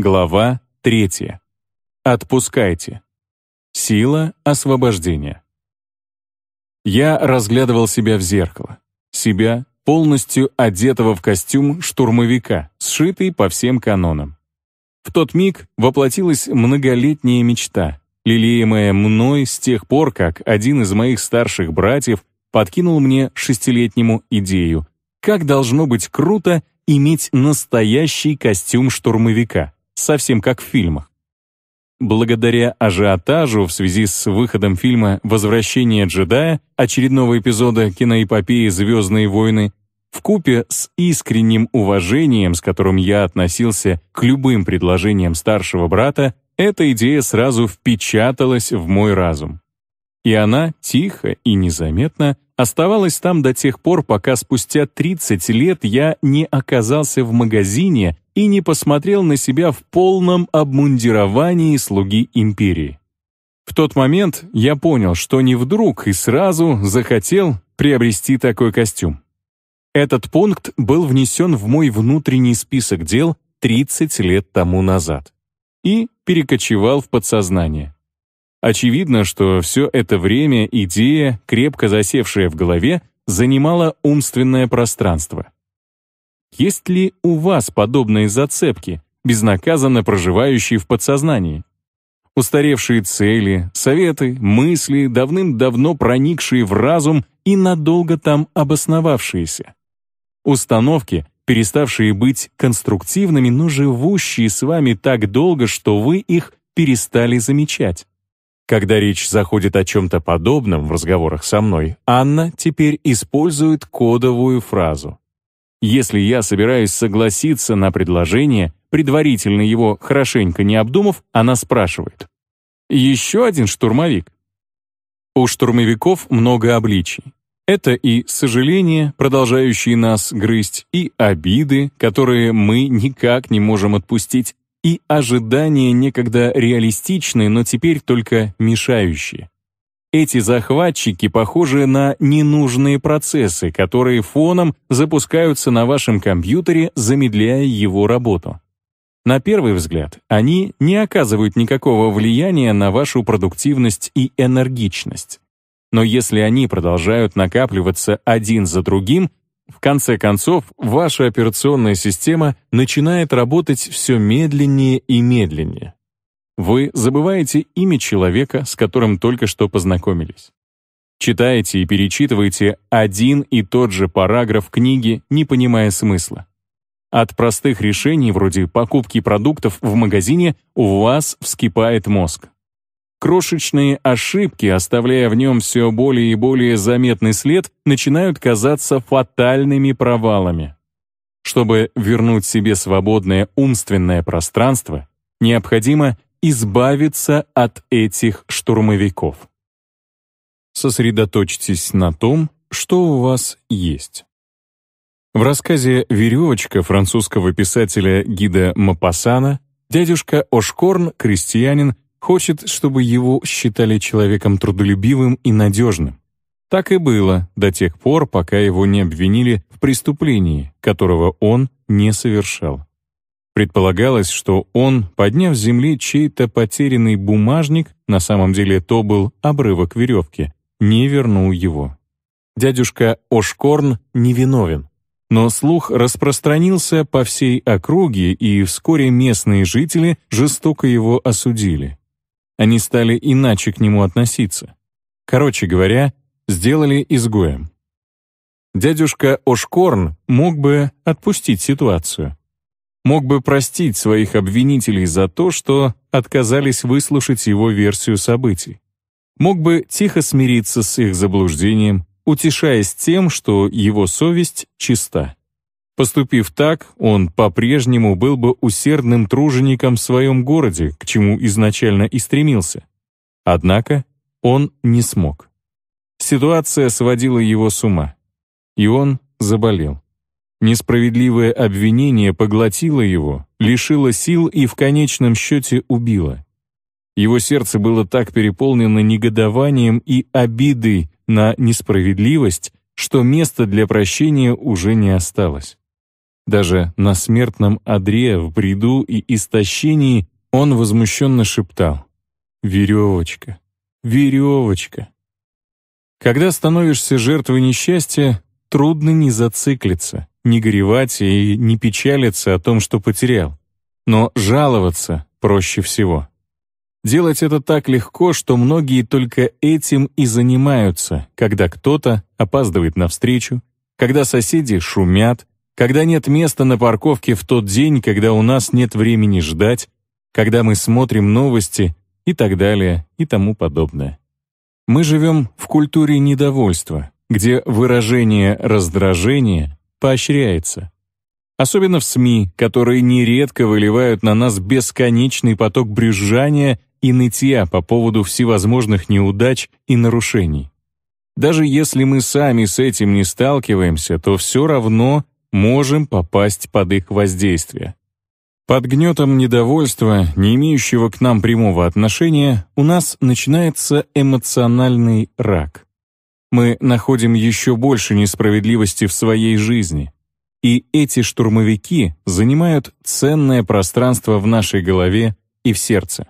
Глава 3. Отпускайте. Сила освобождения. Я разглядывал себя в зеркало. Себя, полностью одетого в костюм штурмовика, сшитый по всем канонам. В тот миг воплотилась многолетняя мечта, лелеемая мной с тех пор, как один из моих старших братьев подкинул мне шестилетнему идею, как должно быть круто иметь настоящий костюм штурмовика совсем как в фильмах. Благодаря ажиотажу в связи с выходом фильма «Возвращение джедая», очередного эпизода киноэпопеи «Звездные войны», в купе с искренним уважением, с которым я относился к любым предложениям старшего брата, эта идея сразу впечаталась в мой разум. И она тихо и незаметно оставалась там до тех пор, пока спустя 30 лет я не оказался в магазине, и не посмотрел на себя в полном обмундировании слуги империи. В тот момент я понял, что не вдруг и сразу захотел приобрести такой костюм. Этот пункт был внесен в мой внутренний список дел 30 лет тому назад и перекочевал в подсознание. Очевидно, что все это время идея, крепко засевшая в голове, занимала умственное пространство. Есть ли у вас подобные зацепки, безнаказанно проживающие в подсознании? Устаревшие цели, советы, мысли, давным-давно проникшие в разум и надолго там обосновавшиеся. Установки, переставшие быть конструктивными, но живущие с вами так долго, что вы их перестали замечать. Когда речь заходит о чем-то подобном в разговорах со мной, Анна теперь использует кодовую фразу. Если я собираюсь согласиться на предложение, предварительно его хорошенько не обдумав, она спрашивает. «Еще один штурмовик?» У штурмовиков много обличий. Это и сожаления, продолжающие нас грызть, и обиды, которые мы никак не можем отпустить, и ожидания, некогда реалистичные, но теперь только мешающие. Эти захватчики похожи на ненужные процессы, которые фоном запускаются на вашем компьютере, замедляя его работу. На первый взгляд, они не оказывают никакого влияния на вашу продуктивность и энергичность. Но если они продолжают накапливаться один за другим, в конце концов, ваша операционная система начинает работать все медленнее и медленнее. Вы забываете имя человека, с которым только что познакомились. Читаете и перечитываете один и тот же параграф книги, не понимая смысла. От простых решений, вроде покупки продуктов в магазине, у вас вскипает мозг. Крошечные ошибки, оставляя в нем все более и более заметный след, начинают казаться фатальными провалами. Чтобы вернуть себе свободное умственное пространство, необходимо избавиться от этих штурмовиков. Сосредоточьтесь на том, что у вас есть. В рассказе «Веревочка» французского писателя Гида Мапасана дядюшка Ошкорн, крестьянин, хочет, чтобы его считали человеком трудолюбивым и надежным. Так и было до тех пор, пока его не обвинили в преступлении, которого он не совершал. Предполагалось, что он, подняв с земли чей-то потерянный бумажник, на самом деле то был обрывок веревки, не вернул его. Дядюшка Ошкорн невиновен. Но слух распространился по всей округе, и вскоре местные жители жестоко его осудили. Они стали иначе к нему относиться. Короче говоря, сделали изгоем. Дядюшка Ошкорн мог бы отпустить ситуацию мог бы простить своих обвинителей за то, что отказались выслушать его версию событий. Мог бы тихо смириться с их заблуждением, утешаясь тем, что его совесть чиста. Поступив так, он по-прежнему был бы усердным тружеником в своем городе, к чему изначально и стремился. Однако он не смог. Ситуация сводила его с ума, и он заболел. Несправедливое обвинение поглотило его, лишило сил и в конечном счете убило. Его сердце было так переполнено негодованием и обидой на несправедливость, что места для прощения уже не осталось. Даже на смертном одре, в бреду и истощении он возмущенно шептал «Веревочка, веревочка». Когда становишься жертвой несчастья, Трудно не зациклиться, не горевать и не печалиться о том, что потерял. Но жаловаться проще всего. Делать это так легко, что многие только этим и занимаются, когда кто-то опаздывает на встречу, когда соседи шумят, когда нет места на парковке в тот день, когда у нас нет времени ждать, когда мы смотрим новости и так далее и тому подобное. Мы живем в культуре недовольства, где выражение раздражения поощряется. Особенно в СМИ, которые нередко выливают на нас бесконечный поток брюзжания и нытья по поводу всевозможных неудач и нарушений. Даже если мы сами с этим не сталкиваемся, то все равно можем попасть под их воздействие. Под гнетом недовольства, не имеющего к нам прямого отношения, у нас начинается эмоциональный рак мы находим еще больше несправедливости в своей жизни. И эти штурмовики занимают ценное пространство в нашей голове и в сердце.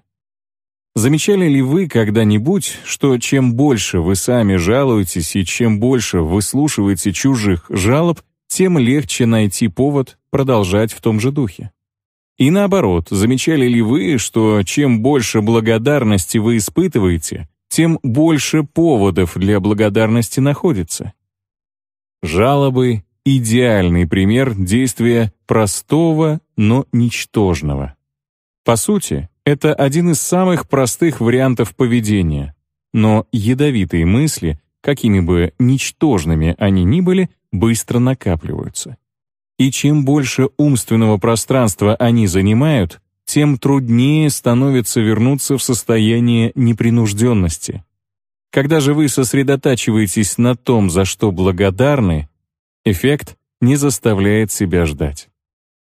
Замечали ли вы когда-нибудь, что чем больше вы сами жалуетесь и чем больше вы слушаете чужих жалоб, тем легче найти повод продолжать в том же духе? И наоборот, замечали ли вы, что чем больше благодарности вы испытываете, тем больше поводов для благодарности находится. Жалобы — идеальный пример действия простого, но ничтожного. По сути, это один из самых простых вариантов поведения, но ядовитые мысли, какими бы ничтожными они ни были, быстро накапливаются. И чем больше умственного пространства они занимают, тем труднее становится вернуться в состояние непринужденности. Когда же вы сосредотачиваетесь на том, за что благодарны, эффект не заставляет себя ждать.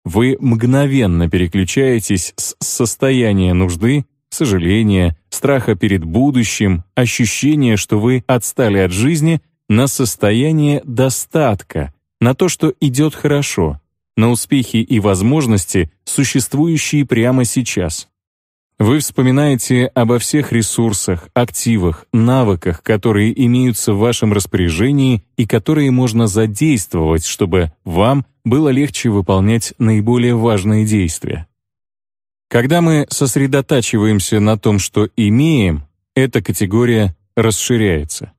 Вы мгновенно переключаетесь с состояния нужды, сожаления, страха перед будущим, ощущения, что вы отстали от жизни, на состояние достатка, на то, что идет хорошо, на успехи и возможности, существующие прямо сейчас. Вы вспоминаете обо всех ресурсах, активах, навыках, которые имеются в вашем распоряжении и которые можно задействовать, чтобы вам было легче выполнять наиболее важные действия. Когда мы сосредотачиваемся на том, что имеем, эта категория расширяется.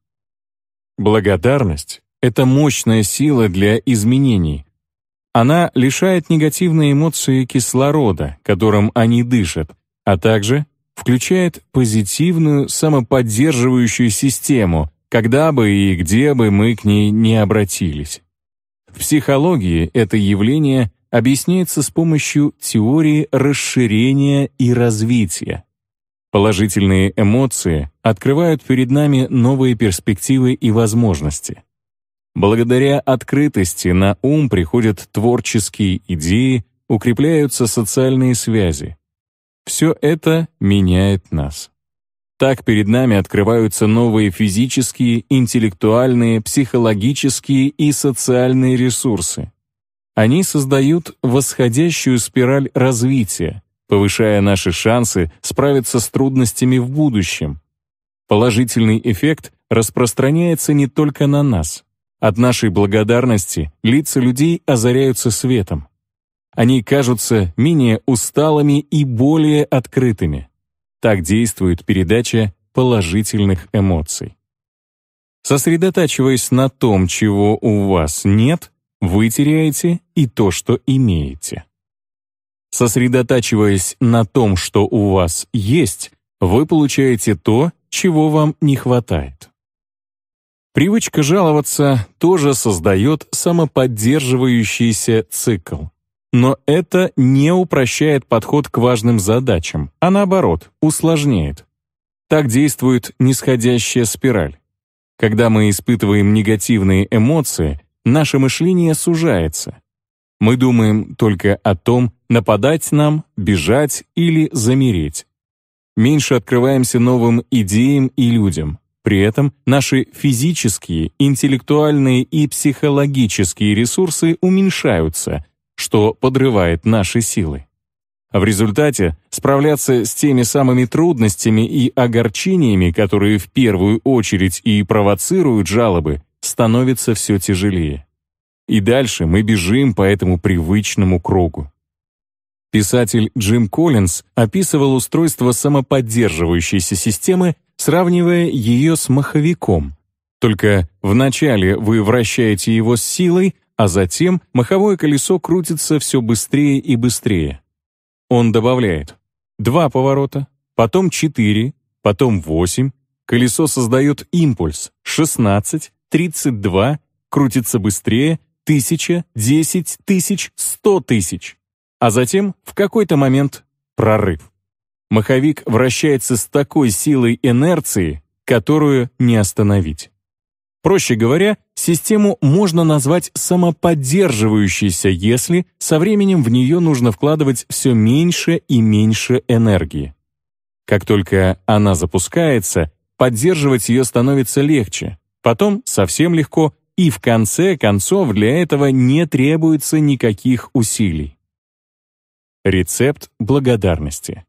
Благодарность — это мощная сила для изменений, она лишает негативные эмоции кислорода, которым они дышат, а также включает позитивную самоподдерживающую систему, когда бы и где бы мы к ней не обратились. В психологии это явление объясняется с помощью теории расширения и развития. Положительные эмоции открывают перед нами новые перспективы и возможности. Благодаря открытости на ум приходят творческие идеи, укрепляются социальные связи. Все это меняет нас. Так перед нами открываются новые физические, интеллектуальные, психологические и социальные ресурсы. Они создают восходящую спираль развития, повышая наши шансы справиться с трудностями в будущем. Положительный эффект распространяется не только на нас. От нашей благодарности лица людей озаряются светом. Они кажутся менее усталыми и более открытыми. Так действует передача положительных эмоций. Сосредотачиваясь на том, чего у вас нет, вы теряете и то, что имеете. Сосредотачиваясь на том, что у вас есть, вы получаете то, чего вам не хватает. Привычка жаловаться тоже создает самоподдерживающийся цикл. Но это не упрощает подход к важным задачам, а наоборот, усложняет. Так действует нисходящая спираль. Когда мы испытываем негативные эмоции, наше мышление сужается. Мы думаем только о том, нападать нам, бежать или замереть. Меньше открываемся новым идеям и людям. При этом наши физические, интеллектуальные и психологические ресурсы уменьшаются, что подрывает наши силы. А в результате справляться с теми самыми трудностями и огорчениями, которые в первую очередь и провоцируют жалобы, становится все тяжелее. И дальше мы бежим по этому привычному кругу. Писатель Джим Коллинз описывал устройство самоподдерживающейся системы сравнивая ее с маховиком. Только вначале вы вращаете его с силой, а затем маховое колесо крутится все быстрее и быстрее. Он добавляет два поворота, потом четыре, потом восемь, колесо создает импульс 16, 32, крутится быстрее, 1000, 10 тысяч, 100 тысяч. А затем в какой-то момент прорыв. Маховик вращается с такой силой инерции, которую не остановить. Проще говоря, систему можно назвать самоподдерживающейся, если со временем в нее нужно вкладывать все меньше и меньше энергии. Как только она запускается, поддерживать ее становится легче, потом совсем легко, и в конце концов для этого не требуется никаких усилий. Рецепт благодарности.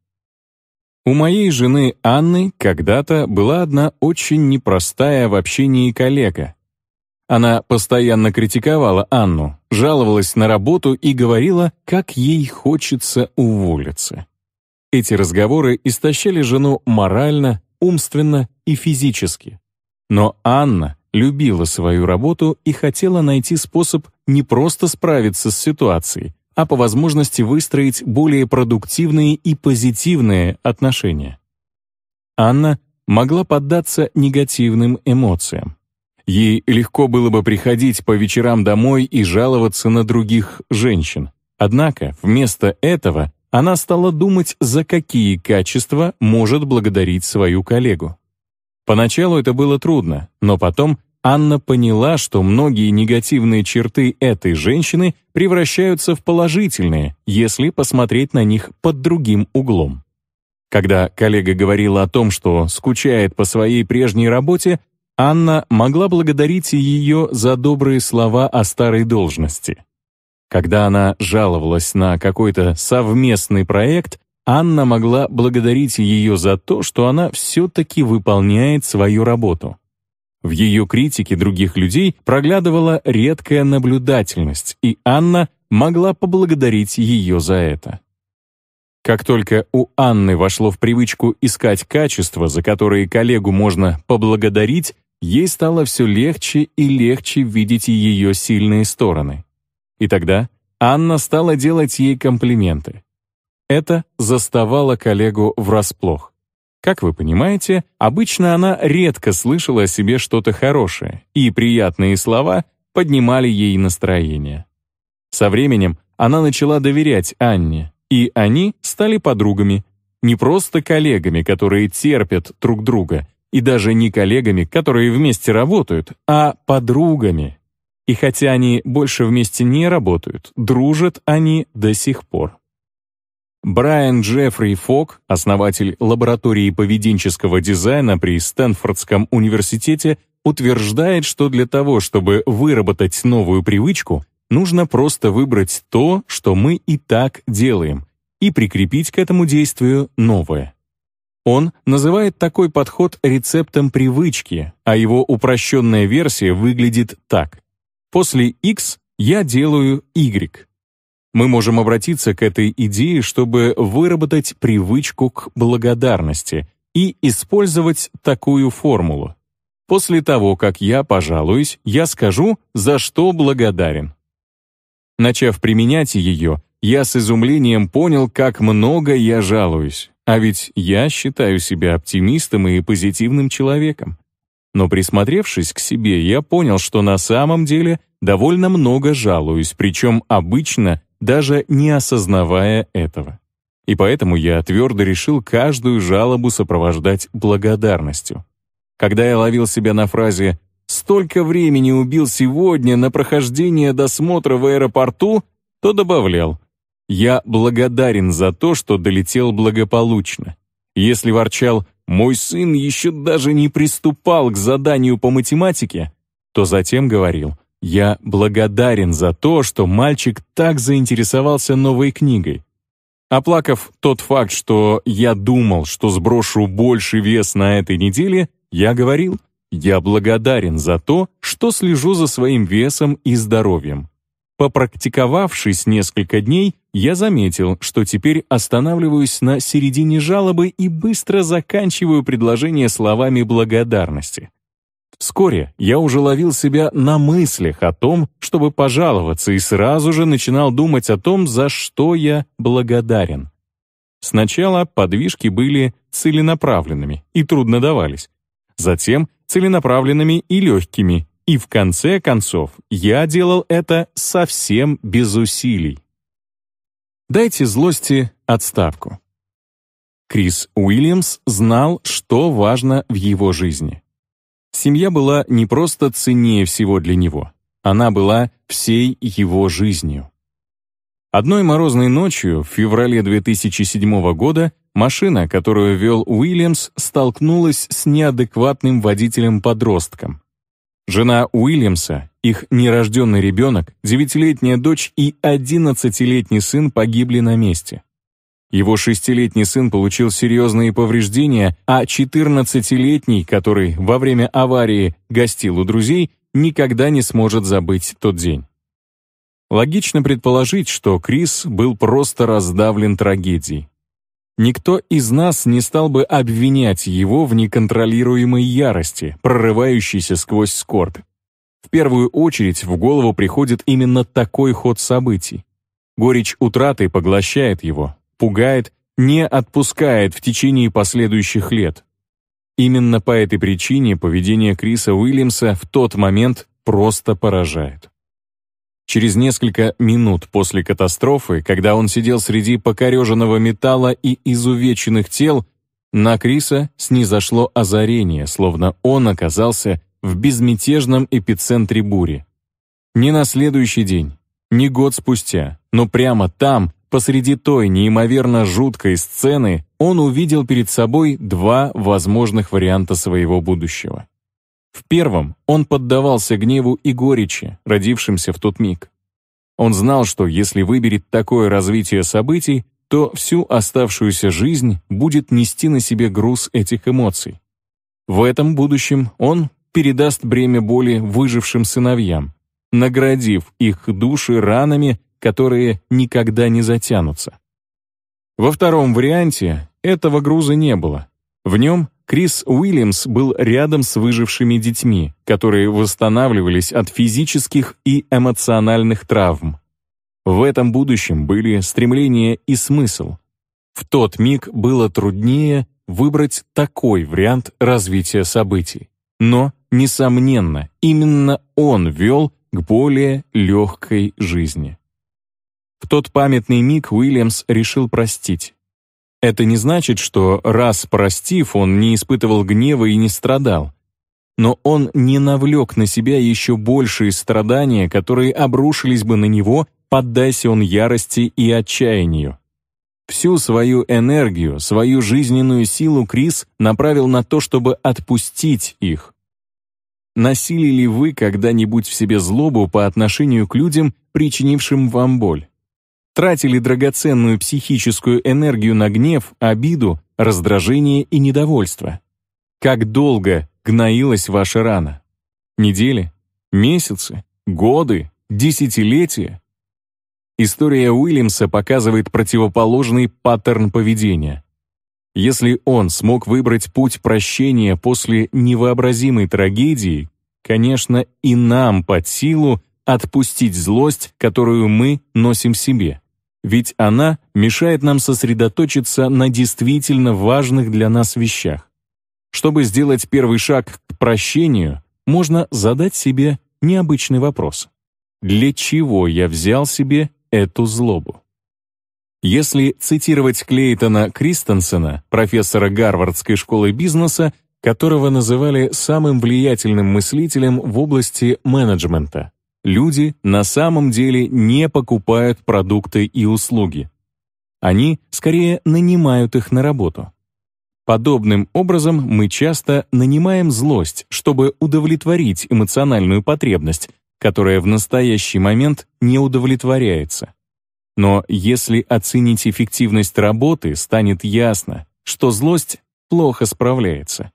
У моей жены Анны когда-то была одна очень непростая в общении коллега. Она постоянно критиковала Анну, жаловалась на работу и говорила, как ей хочется уволиться. Эти разговоры истощали жену морально, умственно и физически. Но Анна любила свою работу и хотела найти способ не просто справиться с ситуацией, а по возможности выстроить более продуктивные и позитивные отношения. Анна могла поддаться негативным эмоциям. Ей легко было бы приходить по вечерам домой и жаловаться на других женщин. Однако вместо этого она стала думать, за какие качества может благодарить свою коллегу. Поначалу это было трудно, но потом Анна поняла, что многие негативные черты этой женщины превращаются в положительные, если посмотреть на них под другим углом. Когда коллега говорила о том, что скучает по своей прежней работе, Анна могла благодарить ее за добрые слова о старой должности. Когда она жаловалась на какой-то совместный проект, Анна могла благодарить ее за то, что она все-таки выполняет свою работу. В ее критике других людей проглядывала редкая наблюдательность, и Анна могла поблагодарить ее за это. Как только у Анны вошло в привычку искать качества, за которые коллегу можно поблагодарить, ей стало все легче и легче видеть ее сильные стороны. И тогда Анна стала делать ей комплименты. Это заставало коллегу врасплох. Как вы понимаете, обычно она редко слышала о себе что-то хорошее, и приятные слова поднимали ей настроение. Со временем она начала доверять Анне, и они стали подругами, не просто коллегами, которые терпят друг друга, и даже не коллегами, которые вместе работают, а подругами. И хотя они больше вместе не работают, дружат они до сих пор. Брайан Джеффри Фок, основатель лаборатории поведенческого дизайна при Стэнфордском университете, утверждает, что для того, чтобы выработать новую привычку, нужно просто выбрать то, что мы и так делаем, и прикрепить к этому действию новое. Он называет такой подход рецептом привычки, а его упрощенная версия выглядит так. После X я делаю Y мы можем обратиться к этой идее, чтобы выработать привычку к благодарности и использовать такую формулу. После того, как я пожалуюсь, я скажу, за что благодарен. Начав применять ее, я с изумлением понял, как много я жалуюсь. А ведь я считаю себя оптимистом и позитивным человеком. Но присмотревшись к себе, я понял, что на самом деле довольно много жалуюсь, причем обычно даже не осознавая этого. И поэтому я твердо решил каждую жалобу сопровождать благодарностью. Когда я ловил себя на фразе «столько времени убил сегодня на прохождение досмотра в аэропорту», то добавлял «я благодарен за то, что долетел благополучно». Если ворчал «мой сын еще даже не приступал к заданию по математике», то затем говорил я благодарен за то, что мальчик так заинтересовался новой книгой. Оплакав тот факт, что я думал, что сброшу больше вес на этой неделе, я говорил, я благодарен за то, что слежу за своим весом и здоровьем. Попрактиковавшись несколько дней, я заметил, что теперь останавливаюсь на середине жалобы и быстро заканчиваю предложение словами благодарности. Вскоре я уже ловил себя на мыслях о том, чтобы пожаловаться, и сразу же начинал думать о том, за что я благодарен. Сначала подвижки были целенаправленными и трудно давались, затем целенаправленными и легкими, и в конце концов я делал это совсем без усилий. Дайте злости отставку. Крис Уильямс знал, что важно в его жизни. Семья была не просто ценнее всего для него, она была всей его жизнью. Одной морозной ночью, в феврале 2007 года, машина, которую вел Уильямс, столкнулась с неадекватным водителем-подростком. Жена Уильямса, их нерожденный ребенок, девятилетняя дочь и одиннадцатилетний сын погибли на месте. Его шестилетний сын получил серьезные повреждения, а 14-летний, который во время аварии гостил у друзей, никогда не сможет забыть тот день. Логично предположить, что Крис был просто раздавлен трагедией. Никто из нас не стал бы обвинять его в неконтролируемой ярости, прорывающейся сквозь скорбь. В первую очередь в голову приходит именно такой ход событий. Горечь утраты поглощает его, пугает, не отпускает в течение последующих лет. Именно по этой причине поведение Криса Уильямса в тот момент просто поражает. Через несколько минут после катастрофы, когда он сидел среди покореженного металла и изувеченных тел, на Криса снизошло озарение, словно он оказался в безмятежном эпицентре бури. Не на следующий день, не год спустя, но прямо там, Посреди той неимоверно жуткой сцены он увидел перед собой два возможных варианта своего будущего. В первом он поддавался гневу и горечи, родившимся в тот миг. Он знал, что если выберет такое развитие событий, то всю оставшуюся жизнь будет нести на себе груз этих эмоций. В этом будущем он передаст бремя боли выжившим сыновьям, наградив их души ранами, которые никогда не затянутся. Во втором варианте этого груза не было. В нем Крис Уильямс был рядом с выжившими детьми, которые восстанавливались от физических и эмоциональных травм. В этом будущем были стремление и смысл. В тот миг было труднее выбрать такой вариант развития событий. Но, несомненно, именно он вел к более легкой жизни тот памятный миг Уильямс решил простить. Это не значит, что раз простив, он не испытывал гнева и не страдал. Но он не навлек на себя еще большие страдания, которые обрушились бы на него, поддайся он ярости и отчаянию. Всю свою энергию, свою жизненную силу Крис направил на то, чтобы отпустить их. Носили ли вы когда-нибудь в себе злобу по отношению к людям, причинившим вам боль? тратили драгоценную психическую энергию на гнев, обиду, раздражение и недовольство. Как долго гноилась ваша рана? Недели? Месяцы? Годы? Десятилетия? История Уильямса показывает противоположный паттерн поведения. Если он смог выбрать путь прощения после невообразимой трагедии, конечно, и нам под силу отпустить злость, которую мы носим себе ведь она мешает нам сосредоточиться на действительно важных для нас вещах. Чтобы сделать первый шаг к прощению, можно задать себе необычный вопрос. Для чего я взял себе эту злобу? Если цитировать Клейтона Кристенсена, профессора Гарвардской школы бизнеса, которого называли самым влиятельным мыслителем в области менеджмента, люди на самом деле не покупают продукты и услуги. Они скорее нанимают их на работу. Подобным образом мы часто нанимаем злость, чтобы удовлетворить эмоциональную потребность, которая в настоящий момент не удовлетворяется. Но если оценить эффективность работы, станет ясно, что злость плохо справляется.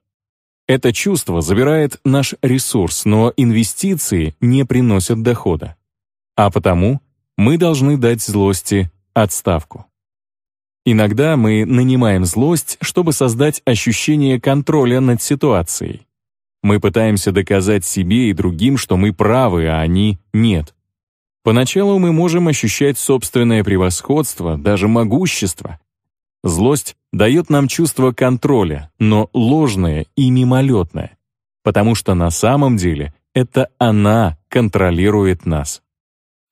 Это чувство забирает наш ресурс, но инвестиции не приносят дохода. А потому мы должны дать злости отставку. Иногда мы нанимаем злость, чтобы создать ощущение контроля над ситуацией. Мы пытаемся доказать себе и другим, что мы правы, а они — нет. Поначалу мы можем ощущать собственное превосходство, даже могущество. Злость дает нам чувство контроля, но ложное и мимолетное, потому что на самом деле это она контролирует нас.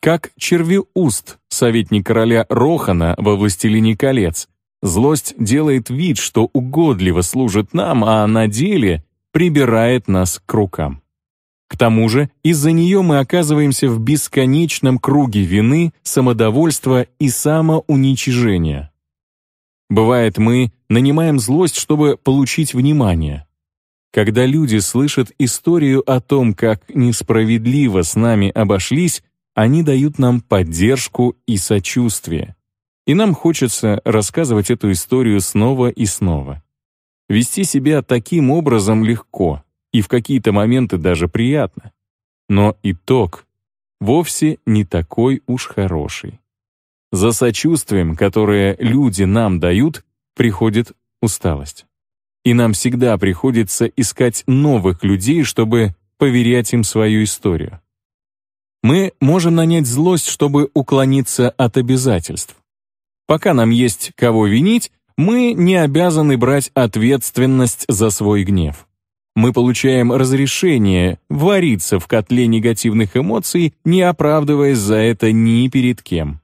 Как червеуст, советник короля Рохана во «Властелине колец», злость делает вид, что угодливо служит нам, а на деле прибирает нас к рукам. К тому же, из-за нее мы оказываемся в бесконечном круге вины, самодовольства и самоуничижения. Бывает, мы нанимаем злость, чтобы получить внимание. Когда люди слышат историю о том, как несправедливо с нами обошлись, они дают нам поддержку и сочувствие. И нам хочется рассказывать эту историю снова и снова. Вести себя таким образом легко, и в какие-то моменты даже приятно. Но итог вовсе не такой уж хороший. За сочувствием, которое люди нам дают, приходит усталость. И нам всегда приходится искать новых людей, чтобы поверять им свою историю. Мы можем нанять злость, чтобы уклониться от обязательств. Пока нам есть кого винить, мы не обязаны брать ответственность за свой гнев. Мы получаем разрешение вариться в котле негативных эмоций, не оправдываясь за это ни перед кем.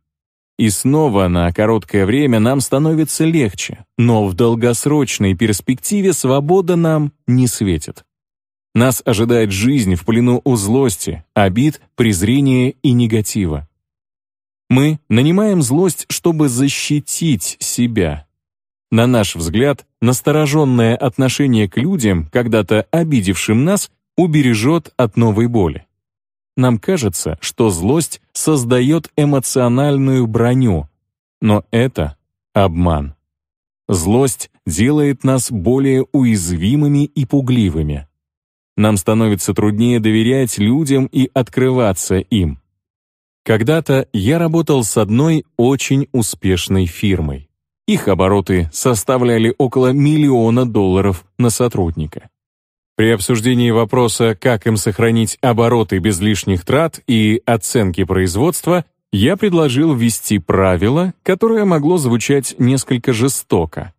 И снова на короткое время нам становится легче, но в долгосрочной перспективе свобода нам не светит. Нас ожидает жизнь в плену у злости, обид, презрения и негатива. Мы нанимаем злость, чтобы защитить себя. На наш взгляд, настороженное отношение к людям, когда-то обидевшим нас, убережет от новой боли. Нам кажется, что злость создает эмоциональную броню, но это обман. Злость делает нас более уязвимыми и пугливыми. Нам становится труднее доверять людям и открываться им. Когда-то я работал с одной очень успешной фирмой. Их обороты составляли около миллиона долларов на сотрудника. При обсуждении вопроса, как им сохранить обороты без лишних трат и оценки производства, я предложил ввести правило, которое могло звучать несколько жестоко.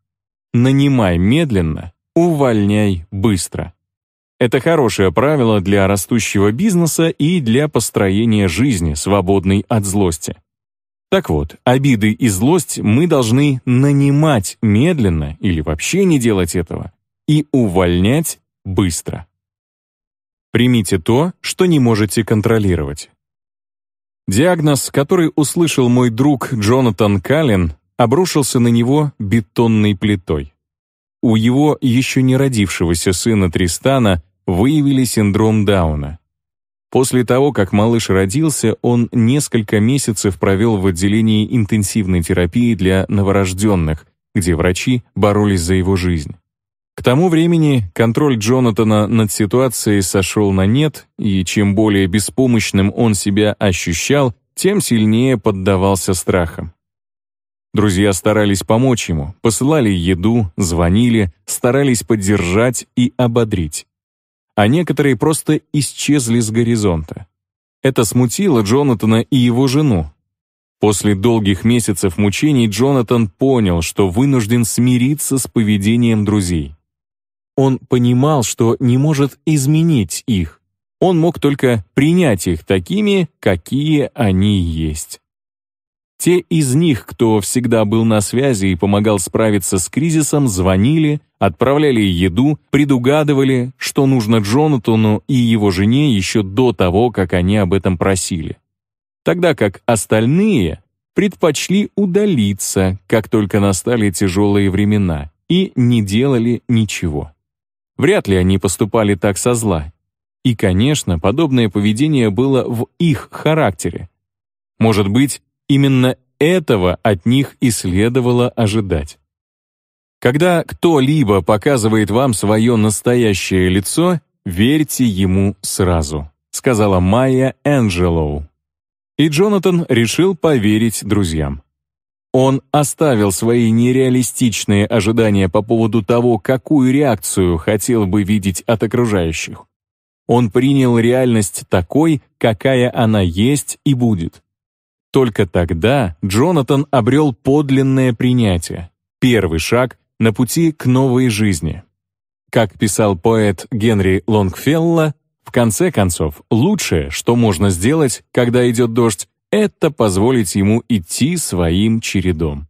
«Нанимай медленно, увольняй быстро». Это хорошее правило для растущего бизнеса и для построения жизни, свободной от злости. Так вот, обиды и злость мы должны нанимать медленно или вообще не делать этого и увольнять быстро. Примите то, что не можете контролировать. Диагноз, который услышал мой друг Джонатан Каллен, обрушился на него бетонной плитой. У его еще не родившегося сына Тристана выявили синдром Дауна. После того, как малыш родился, он несколько месяцев провел в отделении интенсивной терапии для новорожденных, где врачи боролись за его жизнь. К тому времени контроль Джонатана над ситуацией сошел на нет, и чем более беспомощным он себя ощущал, тем сильнее поддавался страхам. Друзья старались помочь ему, посылали еду, звонили, старались поддержать и ободрить. А некоторые просто исчезли с горизонта. Это смутило Джонатана и его жену. После долгих месяцев мучений Джонатан понял, что вынужден смириться с поведением друзей. Он понимал, что не может изменить их. Он мог только принять их такими, какие они есть. Те из них, кто всегда был на связи и помогал справиться с кризисом, звонили, отправляли еду, предугадывали, что нужно Джонатану и его жене еще до того, как они об этом просили. Тогда как остальные предпочли удалиться, как только настали тяжелые времена, и не делали ничего. Вряд ли они поступали так со зла. И, конечно, подобное поведение было в их характере. Может быть, именно этого от них и следовало ожидать. Когда кто-либо показывает вам свое настоящее лицо, верьте ему сразу, сказала Майя Энджелоу. И Джонатан решил поверить друзьям. Он оставил свои нереалистичные ожидания по поводу того, какую реакцию хотел бы видеть от окружающих. Он принял реальность такой, какая она есть и будет. Только тогда Джонатан обрел подлинное принятие, первый шаг на пути к новой жизни. Как писал поэт Генри Лонгфелло, в конце концов, лучшее, что можно сделать, когда идет дождь, это позволить ему идти своим чередом.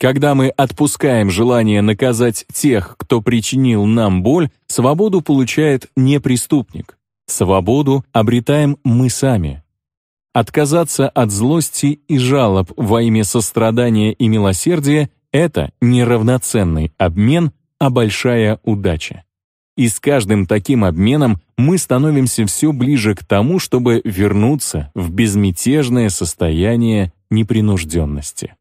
Когда мы отпускаем желание наказать тех, кто причинил нам боль, свободу получает не преступник. Свободу обретаем мы сами. Отказаться от злости и жалоб во имя сострадания и милосердия — это не равноценный обмен, а большая удача. И с каждым таким обменом мы становимся все ближе к тому, чтобы вернуться в безмятежное состояние непринужденности.